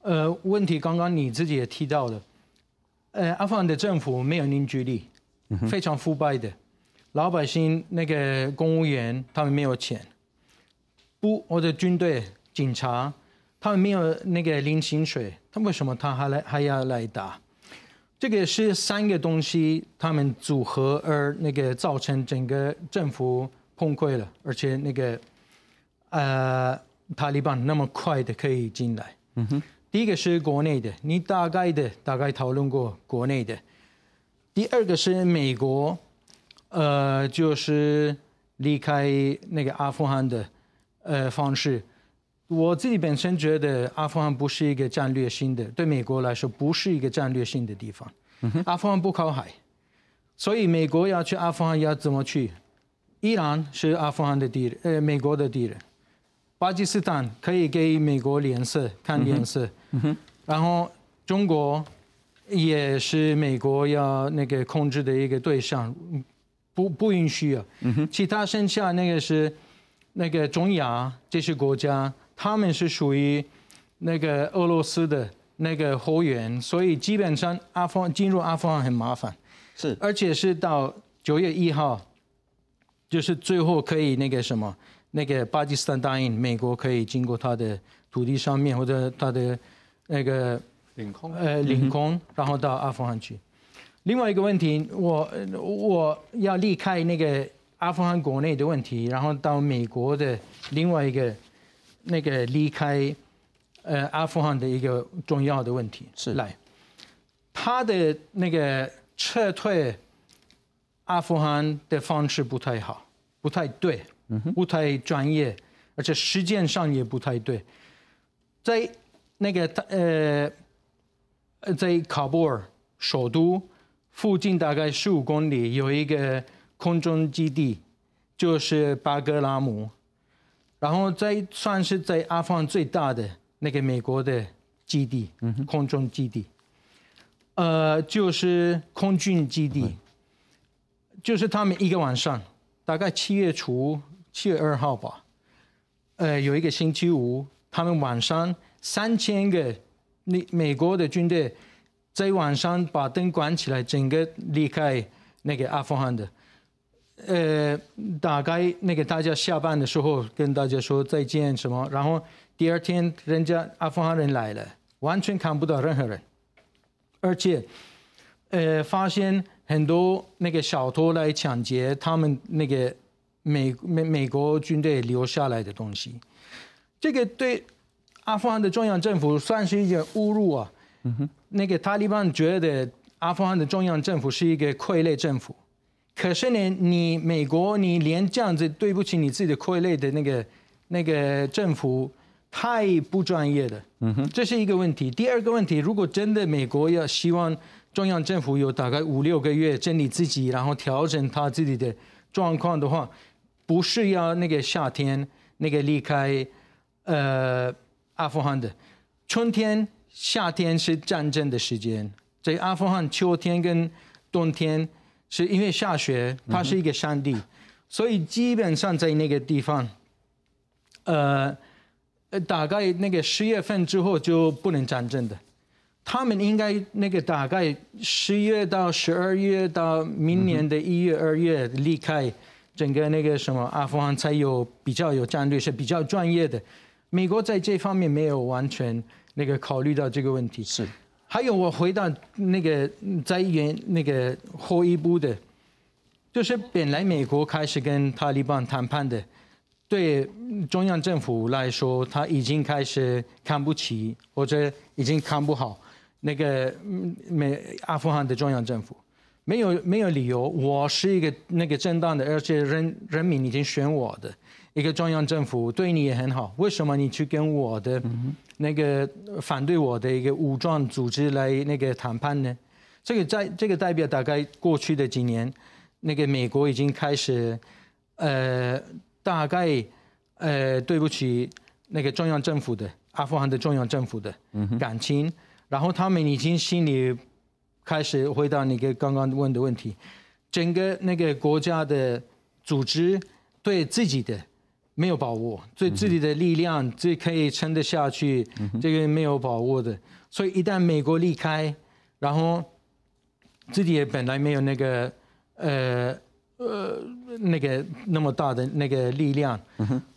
呃，问题刚刚你自己也提到了，呃，阿富汗的政府没有凝聚力，非常腐败的，老百姓那个公务员他们没有钱。不，我的军队、警察，他们没有那个零薪水，他为什么他还来还要来打？这个是三个东西，他们组合而那个造成整个政府崩溃了，而且那个呃塔利班那么快的可以进来。嗯哼，第一个是国内的，你大概的大概讨论过国内的，第二个是美国，呃，就是离开那个阿富汗的。呃，方式，我自己本身觉得阿富汗不是一个战略性的，对美国来说不是一个战略性的地方。阿富汗不靠海，所以美国要去阿富汗要怎么去？伊朗是阿富汗的敌人，呃，美国的敌人。巴基斯坦可以给美国脸色看脸色。嗯哼。然后中国也是美国要那个控制的一个对象，不不允许啊。嗯哼。其他剩下那个是。那个中亚这些国家，他们是属于那个俄罗斯的那个后援，所以基本上阿富汗进入阿富汗很麻烦，是，而且是到九月一号，就是最后可以那个什么，那个巴基斯坦答应美国可以经过他的土地上面或者他的那个领空，呃，领空，然后到阿富汗去。另外一个问题，我我要离开那个。阿富汗国内的问题，然后到美国的另外一个那个离开呃阿富汗的一个重要的问题，是来他的那个撤退阿富汗的方式不太好，不太对，嗯不太专业，而且时间上也不太对。在那个他呃呃在喀布尔首都附近，大概十五公里有一个。空中基地就是巴格拉姆，然后在算是在阿富汗最大的那个美国的基地，空中基地，呃，就是空军基地，就是他们一个晚上，大概七月初七月二号吧，呃，有一个星期五，他们晚上三千个那美国的军队在晚上把灯关起来，整个离开那个阿富汗的。呃，大概那个大家下班的时候跟大家说再见什么，然后第二天人家阿富汗人来了，完全看不到任何人，而且，呃，发现很多那个小偷来抢劫他们那个美美美国军队留下来的东西，这个对阿富汗的中央政府算是一件侮辱啊！那个塔利班觉得阿富汗的中央政府是一个傀儡政府。可是呢，你美国，你连这样子对不起你自己的傀儡的那个那个政府，太不专业的，嗯哼，这是一个问题。第二个问题，如果真的美国要希望中央政府有大概五六个月整理自己，然后调整他自己的状况的话，不是要那个夏天那个离开呃阿富汗的，春天夏天是战争的时间，在阿富汗秋天跟冬天。是因为下雪，它是一个山地，所以基本上在那个地方，呃，大概那个十月份之后就不能战争的。他们应该那个大概十一月到十二月到明年的一月二月离开整个那个什么阿富汗，才有比较有战略是比较专业的。美国在这方面没有完全那个考虑到这个问题。是。还有，我回到那个在演那个后一步的，就是本来美国开始跟塔利班谈判的，对中央政府来说，他已经开始看不起或者已经看不好那个美阿富汗的中央政府，没有没有理由。我是一个那个正当的，而且人人民已经选我的。一个中央政府对你也很好，为什么你去跟我的那个反对我的一个武装组织来那个谈判呢？这个在这个代表大概过去的几年，那个美国已经开始，呃，大概呃对不起那个中央政府的阿富汗的中央政府的感情，然后他们已经心里开始回答那个刚刚问的问题，整个那个国家的组织对自己的。没有把握，所以自己的力量这可以撑得下去，这个没有把握的。所以一旦美国离开，然后自己也本来没有那个呃呃那个那么大的那个力量，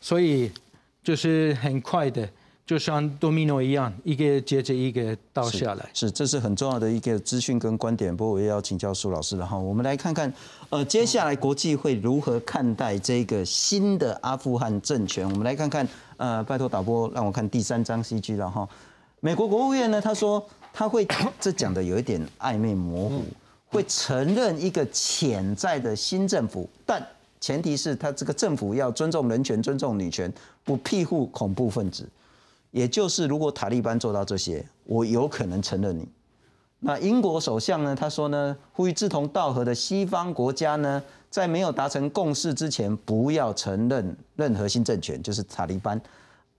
所以就是很快的。就像多米诺一样，一个接着一个倒下来。是，这是很重要的一个资讯跟观点。不过，我也要请教苏老师了哈。我们来看看，呃，接下来国际会如何看待这个新的阿富汗政权？我们来看看，呃，拜托导播，让我看第三张 C G 了哈。美国国务院呢，他说他会这讲的有一点暧昧模糊，会承认一个潜在的新政府，但前提是他这个政府要尊重人权、尊重女权，不庇护恐怖分子。也就是，如果塔利班做到这些，我有可能承认你。那英国首相呢？他说呢，呼吁志同道合的西方国家呢，在没有达成共识之前，不要承认任何新政权，就是塔利班。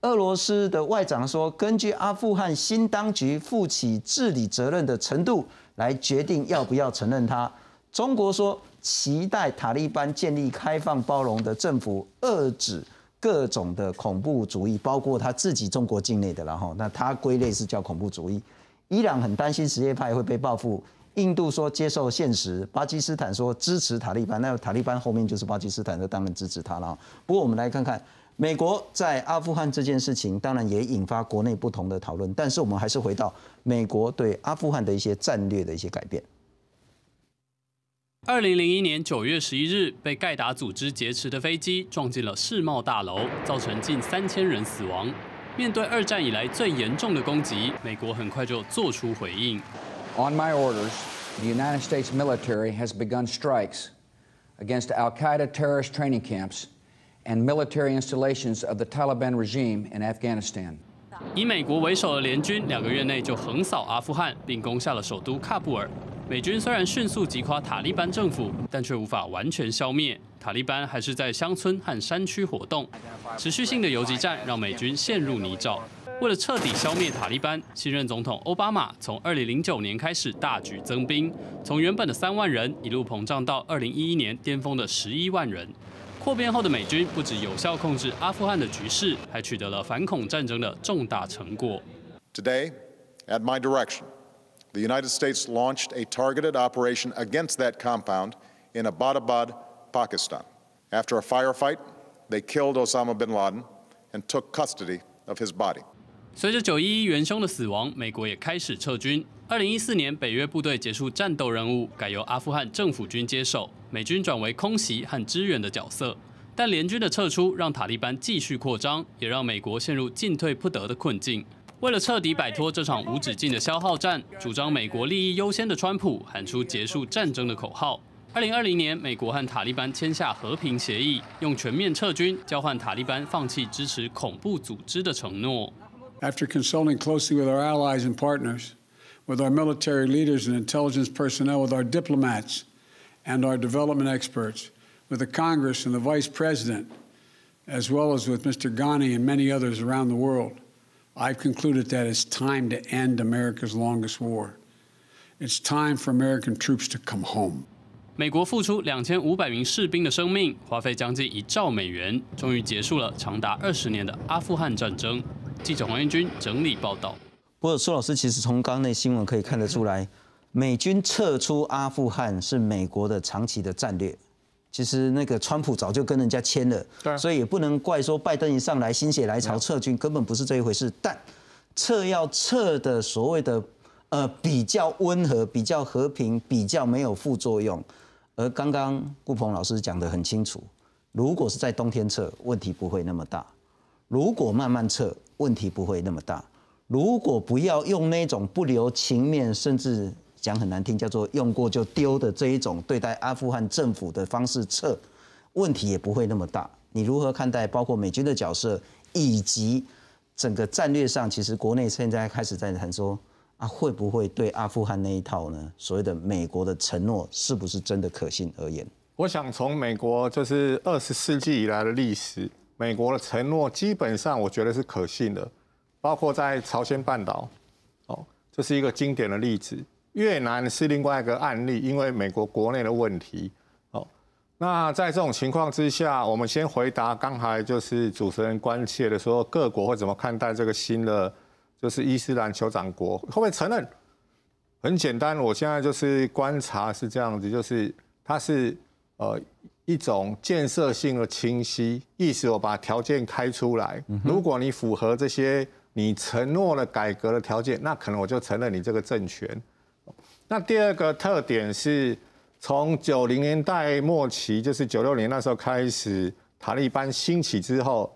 俄罗斯的外长说，根据阿富汗新当局负起治理责任的程度来决定要不要承认他。中国说，期待塔利班建立开放包容的政府，遏制各种的恐怖主义，包括他自己中国境内的，然后那他归类是叫恐怖主义。伊朗很担心什叶派会被报复，印度说接受现实，巴基斯坦说支持塔利班，那塔利班后面就是巴基斯坦，那当然支持他了。不过我们来看看美国在阿富汗这件事情，当然也引发国内不同的讨论，但是我们还是回到美国对阿富汗的一些战略的一些改变。二零零一年九月十一日，被盖达组织劫持的飞机撞进了世贸大楼，造成近三千人死亡。面对二战以来最严重的攻击，美国很快就做出回应。On my orders, the United States military has begun strikes against Al Qaeda terrorist training camps and military installations of the Taliban regime in Afghanistan. 以美国为首的联军两个月内就横扫阿富汗，并攻下了首都喀布尔。美军虽然迅速击垮塔利班政府，但却无法完全消灭塔利班，还是在乡村和山区活动，持续性的游击战让美军陷入泥沼。为了彻底消灭塔利班，新任总统奥巴马从二零零九年开始大举增兵，从原本的三万人一路膨胀到二零一一年巅峰的十一万人。扩编后的美军不止有效控制阿富汗的局势，还取得了反恐战争的重大成果。Today, at my direction. The United States launched a targeted operation against that compound in Abbottabad, Pakistan. After a firefight, they killed Osama bin Laden and took custody of his body. 随着九一一元凶的死亡，美国也开始撤军。二零一四年，北约部队结束战斗任务，改由阿富汗政府军接手，美军转为空袭和支援的角色。但联军的撤出让塔利班继续扩张，也让美国陷入进退不得的困境。为了彻底摆脱这场无止境的消耗战，主张美国利益优先的川普喊出结束战争的口号。二零二零年，美国和塔利班签下和平协议，用全面撤军交换塔利班放弃支持恐怖组织的承诺。After consulting closely with our allies and partners, with our military leaders and intelligence personnel, with our diplomats and our development experts, with the Congress and the Vice President, as well as with Mr. Ghani and many others around the world. I concluded that it's time to end America's longest war. It's time for American troops to come home. 美国付出两千五百名士兵的生命，花费将近一兆美元，终于结束了长达二十年的阿富汗战争。记者黄彦军整理报道。不过，苏老师其实从刚那新闻可以看得出来，美军撤出阿富汗是美国的长期的战略。其实那个川普早就跟人家签了，所以也不能怪说拜登一上来心血来潮撤军，根本不是这一回事。但撤要撤的所谓的呃比较温和、比较和平、比较没有副作用。而刚刚顾鹏老师讲的很清楚，如果是在冬天撤，问题不会那么大；如果慢慢撤，问题不会那么大；如果不要用那种不留情面，甚至。讲很难听，叫做用过就丢的这一种对待阿富汗政府的方式，撤问题也不会那么大。你如何看待包括美军的角色，以及整个战略上？其实国内现在开始在谈说啊，会不会对阿富汗那一套呢？所谓的美国的承诺是不是真的可信？而言，我想从美国就是二十世纪以来的历史，美国的承诺基本上我觉得是可信的，包括在朝鲜半岛，哦，这是一个经典的例子。越南是另外一个案例，因为美国国内的问题。那在这种情况之下，我们先回答刚才就是主持人关切的说，各国会怎么看待这个新的就是伊斯兰酋长国？会不会承认？很简单，我现在就是观察是这样子，就是它是呃一种建设性的清晰意思，我把条件开出来，如果你符合这些，你承诺的改革的条件，那可能我就承认你这个政权。那第二个特点是从九零年代末期，就是九六年那时候开始，塔利班兴起之后，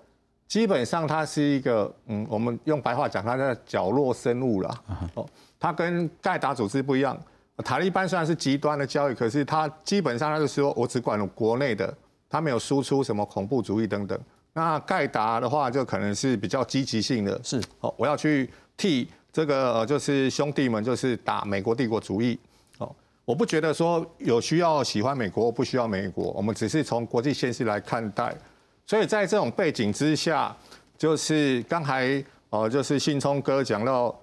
基本上它是一个，嗯，我们用白话讲，它叫角落生物啦。哦，它跟盖达组织不一样，塔利班虽然是极端的教育，可是它基本上它就说我只管国内的，它没有输出什么恐怖主义等等。那盖达的话就可能是比较积极性的，是，哦，我要去替。这个呃，就是兄弟们，就是打美国帝国主义哦。我不觉得说有需要喜欢美国，不需要美国。我们只是从国际现实来看待。所以在这种背景之下，就是刚才哦，就是信聪哥讲到，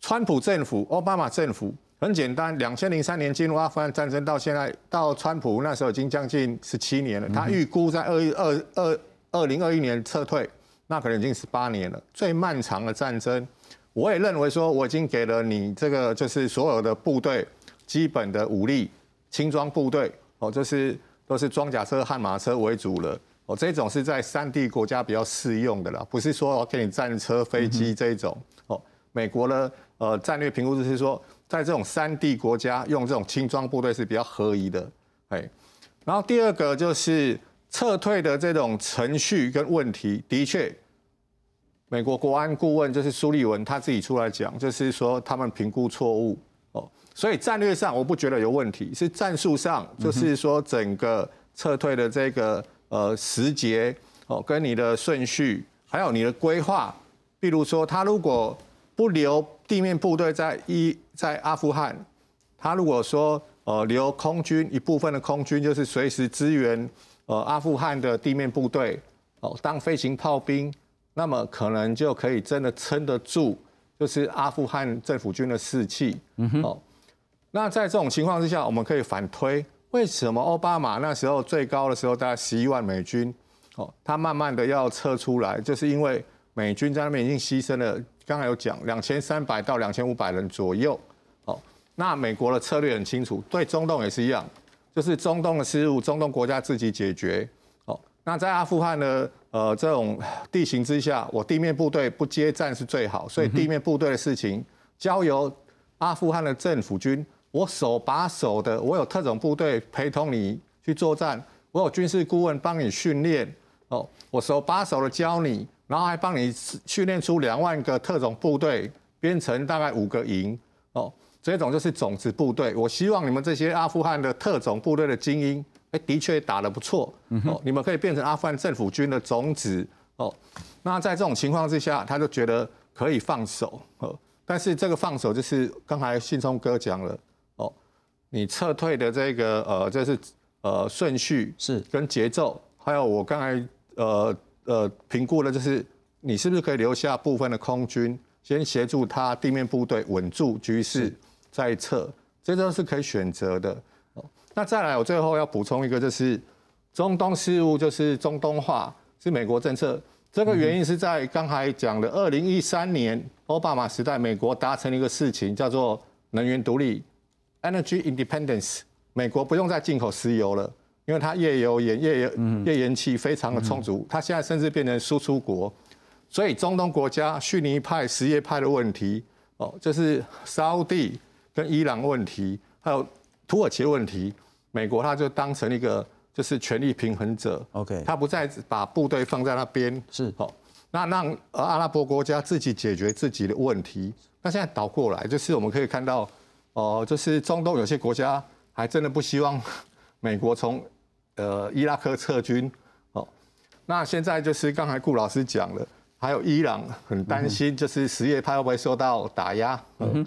川普政府、奥巴马政府很简单，两千零三年进入阿富汗战争到现在，到川普那时候已经将近十七年了。他预估在二二二二零二一年撤退，那可能已经十八年了，最漫长的战争。我也认为说，我已经给了你这个，就是所有的部队基本的武力轻装部队哦，就是都是装甲车、悍马车为主了。哦，这种是在三地国家比较适用的啦，不是说我给你战车、飞机这种哦。美国呢，呃，战略评估就是说，在这种三地国家用这种轻装部队是比较合宜的。哎，然后第二个就是撤退的这种程序跟问题，的确。美国国安顾问就是苏利文，他自己出来讲，就是说他们评估错误哦，所以战略上我不觉得有问题，是战术上，就是说整个撤退的这个呃时节哦，跟你的顺序，还有你的规划，比如说他如果不留地面部队在一在阿富汗，他如果说呃留空军一部分的空军就是随时支援呃阿富汗的地面部队哦，当飞行炮兵。那么可能就可以真的撑得住，就是阿富汗政府军的士气。嗯哼，哦，那在这种情况之下，我们可以反推，为什么奥巴马那时候最高的时候大概十一万美军，哦，他慢慢的要撤出来，就是因为美军在那边已经牺牲了，刚才有讲两千三百到两千五百人左右。哦，那美国的策略很清楚，对中东也是一样，就是中东的失误，中东国家自己解决。哦，那在阿富汗呢？呃，这种地形之下，我地面部队不接战是最好，所以地面部队的事情交由阿富汗的政府军。我手把手的，我有特种部队陪同你去作战，我有军事顾问帮你训练，哦，我手把手的教你，然后还帮你训练出两万个特种部队，编成大概五个营，哦，这种就是种子部队。我希望你们这些阿富汗的特种部队的精英。哎，的确打得不错。嗯你们可以变成阿富汗政府军的种子哦。那在这种情况之下，他就觉得可以放手哦。但是这个放手就是刚才信聪哥讲了哦，你撤退的这个呃，就是呃顺序是跟节奏，还有我刚才呃呃评估了，就是你是不是可以留下部分的空军，先协助他地面部队稳住局势再撤，这都是可以选择的。那再来，我最后要补充一个，就是中东事务，就是中东化是美国政策。这个原因是在刚才讲的，二零一三年奥巴马时代，美国达成一个事情，叫做能源独立 （Energy Independence）。美国不用再进口石油了，因为它页油、页岩页岩气非常的充足，它现在甚至变成输出国。所以中东国家逊尼派、什叶派的问题，哦，就是沙地跟伊朗问题，还有土耳其问题。美国他就当成一个就是权力平衡者，OK，他不再把部队放在那边，是，好，那让阿拉伯国家自己解决自己的问题。那现在倒过来，就是我们可以看到，哦，就是中东有些国家还真的不希望美国从呃伊拉克撤军，哦，那现在就是刚才顾老师讲了，还有伊朗很担心，就是什叶派会受到打压，嗯。哼。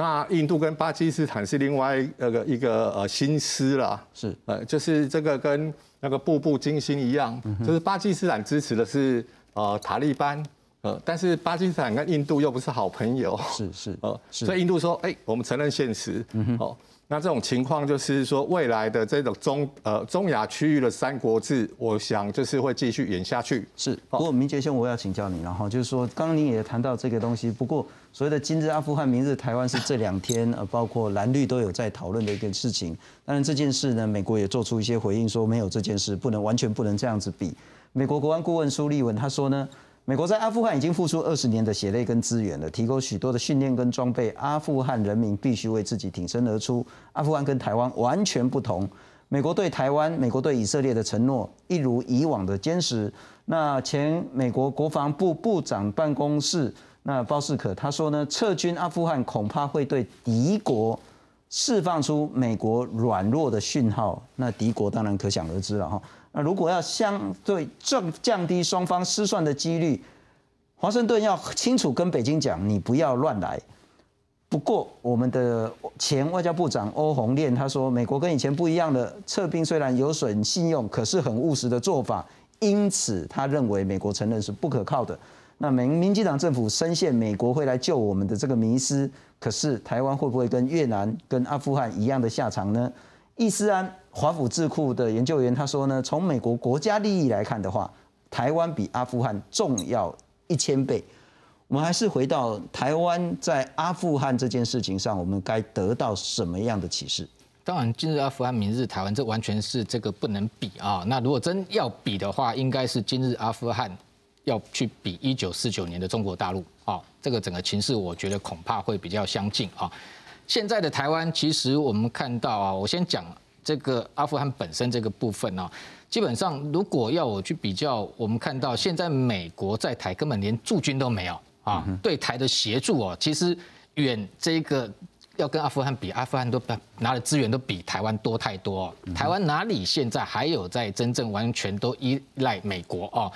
那印度跟巴基斯坦是另外那个一个呃心思了，是呃，就是这个跟那个步步惊心一样，就是巴基斯坦支持的是呃塔利班，呃，但是巴基斯坦跟印度又不是好朋友，是是 呃，所以印度说，哎，我们承认现实，哦，那这种情况就是说，未来的这种中呃中亚区域的三国志，我想就是会继续演下去。是，不过明杰兄，我要请教你，然后就是说，刚刚您也谈到这个东西，不过所谓的“今日阿富汗，明日台湾”是这两天呃，包括蓝绿都有在讨论的一个事情。当然这件事呢，美国也做出一些回应，说没有这件事，不能完全不能这样子比。美国国安顾问苏利文他说呢。美国在阿富汗已经付出二十年的血泪跟资源了，提供许多的训练跟装备，阿富汗人民必须为自己挺身而出。阿富汗跟台湾完全不同，美国对台湾、美国对以色列的承诺一如以往的坚实。那前美国国防部部长办公室那鲍世可他说呢，撤军阿富汗恐怕会对敌国释放出美国软弱的讯号，那敌国当然可想而知了哈。那如果要相对正降低双方失算的几率，华盛顿要清楚跟北京讲，你不要乱来。不过我们的前外交部长欧洪炼他说，美国跟以前不一样了，撤兵虽然有损信用，可是很务实的做法。因此他认为美国承认是不可靠的。那民民进党政府深陷美国会来救我们的这个迷思，可是台湾会不会跟越南、跟阿富汗一样的下场呢？伊斯安。华府智库的研究员他说呢，从美国国家利益来看的话，台湾比阿富汗重要一千倍。我们还是回到台湾在阿富汗这件事情上，我们该得到什么样的启示？当然，今日阿富汗，明日台湾，这完全是这个不能比啊。那如果真要比的话，应该是今日阿富汗要去比一九四九年的中国大陆啊，这个整个情势，我觉得恐怕会比较相近啊。现在的台湾，其实我们看到啊，我先讲。这个阿富汗本身这个部分呢，基本上如果要我去比较，我们看到现在美国在台根本连驻军都没有啊，对台的协助哦，其实远这个要跟阿富汗比，阿富汗都拿的资源都比台湾多太多。台湾哪里现在还有在真正完全都依赖美国哦？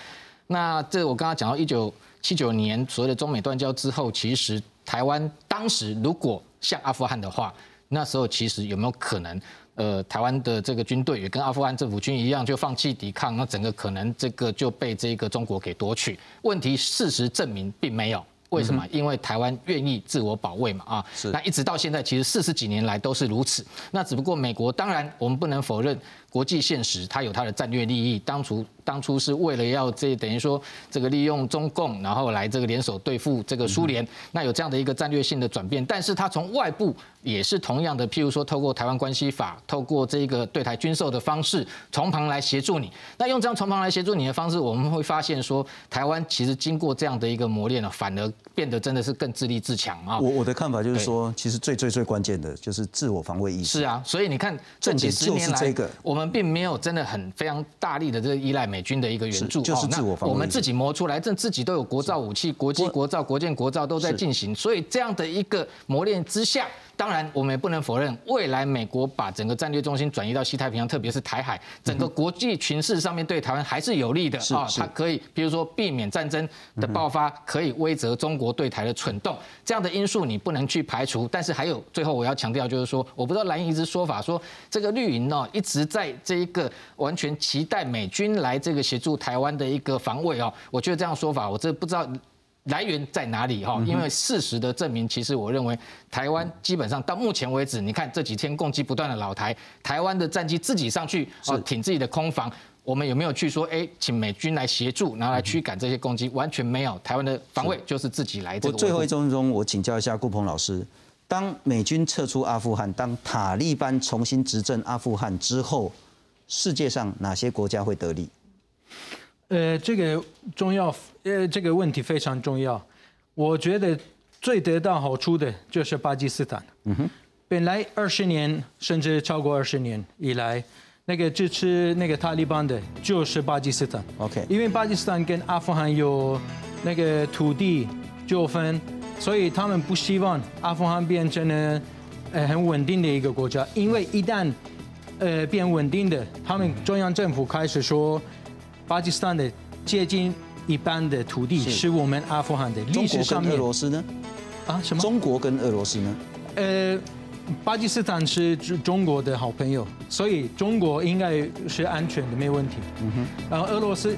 那这我刚刚讲到一九七九年所谓的中美断交之后，其实台湾当时如果像阿富汗的话，那时候其实有没有可能？呃，台湾的这个军队也跟阿富汗政府军一样，就放弃抵抗，那整个可能这个就被这个中国给夺取。问题事实证明并没有，为什么？因为台湾愿意自我保卫嘛啊，那一直到现在其实四十几年来都是如此。那只不过美国，当然我们不能否认。国际现实，它有它的战略利益。当初当初是为了要这，等于说这个利用中共，然后来这个联手对付这个苏联，那有这样的一个战略性的转变。但是它从外部也是同样的，譬如说透过台湾关系法，透过这个对台军售的方式，从旁来协助你。那用这样从旁来协助你的方式，我们会发现说，台湾其实经过这样的一个磨练呢，反而变得真的是更自立自强啊。我我的看法就是说，其实最最最关键的就是自我防卫意识。是啊，所以你看，重点就是这个我们。并没有真的很非常大力的这个依赖美军的一个援助，就是自我我们自己磨出来，这自己都有国造武器，国际国造、国建、国造都在进行，所以这样的一个磨练之下，当然我们也不能否认，未来美国把整个战略中心转移到西太平洋，特别是台海，整个国际群势上面对台湾还是有利的啊，它可以比如说避免战争的爆发，可以威责中国对台的蠢动，这样的因素你不能去排除。但是还有最后我要强调，就是说我不知道蓝营一直说法说这个绿营哦一直在。这一个完全期待美军来这个协助台湾的一个防卫哦，我觉得这样说法我这不知道来源在哪里哈，因为事实的证明，其实我认为台湾基本上到目前为止，你看这几天攻击不断的老台，台湾的战机自己上去哦，挺自己的空防，我们有没有去说哎，请美军来协助，然后来驱赶这些攻击？完全没有，台湾的防卫就是自己来。我最后一分钟，我请教一下顾鹏老师，当美军撤出阿富汗，当塔利班重新执政阿富汗之后。世界上哪些国家会得利？呃，这个重要，呃，这个问题非常重要。我觉得最得到好处的就是巴基斯坦。嗯哼。本来二十年甚至超过二十年以来，那个支持那个塔利班的，就是巴基斯坦。OK。因为巴基斯坦跟阿富汗有那个土地纠纷，所以他们不希望阿富汗变成呢呃很稳定的一个国家，因为一旦呃，变稳定的，他们中央政府开始说，巴基斯坦的接近一半的土地是我们阿富汗的。中国跟俄罗斯呢？啊什么？中国跟俄罗斯呢？呃，巴基斯坦是中国的好朋友，所以中国应该是安全的，没问题。嗯哼。然后俄罗斯。